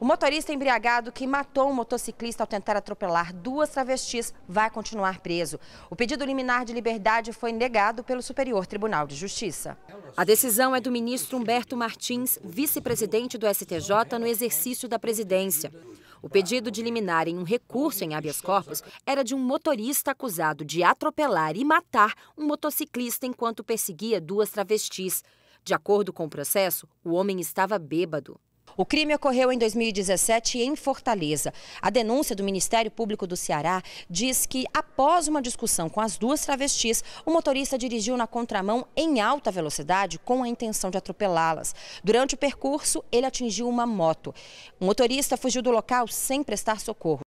O motorista embriagado que matou um motociclista ao tentar atropelar duas travestis vai continuar preso. O pedido liminar de liberdade foi negado pelo Superior Tribunal de Justiça. A decisão é do ministro Humberto Martins, vice-presidente do STJ no exercício da presidência. O pedido de liminar em um recurso em habeas corpus era de um motorista acusado de atropelar e matar um motociclista enquanto perseguia duas travestis. De acordo com o processo, o homem estava bêbado. O crime ocorreu em 2017 em Fortaleza. A denúncia do Ministério Público do Ceará diz que, após uma discussão com as duas travestis, o motorista dirigiu na contramão em alta velocidade com a intenção de atropelá-las. Durante o percurso, ele atingiu uma moto. O motorista fugiu do local sem prestar socorro.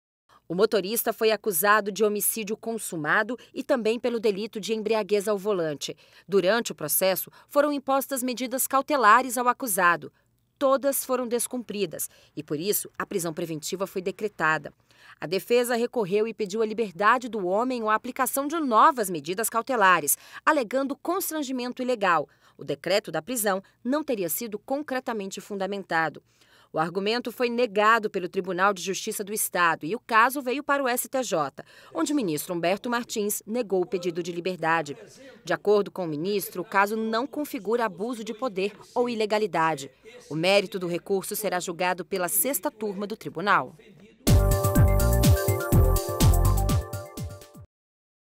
O motorista foi acusado de homicídio consumado e também pelo delito de embriaguez ao volante. Durante o processo, foram impostas medidas cautelares ao acusado todas foram descumpridas e, por isso, a prisão preventiva foi decretada. A defesa recorreu e pediu a liberdade do homem ou a aplicação de novas medidas cautelares, alegando constrangimento ilegal. O decreto da prisão não teria sido concretamente fundamentado. O argumento foi negado pelo Tribunal de Justiça do Estado e o caso veio para o STJ, onde o ministro Humberto Martins negou o pedido de liberdade. De acordo com o ministro, o caso não configura abuso de poder ou ilegalidade. O mérito do recurso será julgado pela sexta turma do tribunal.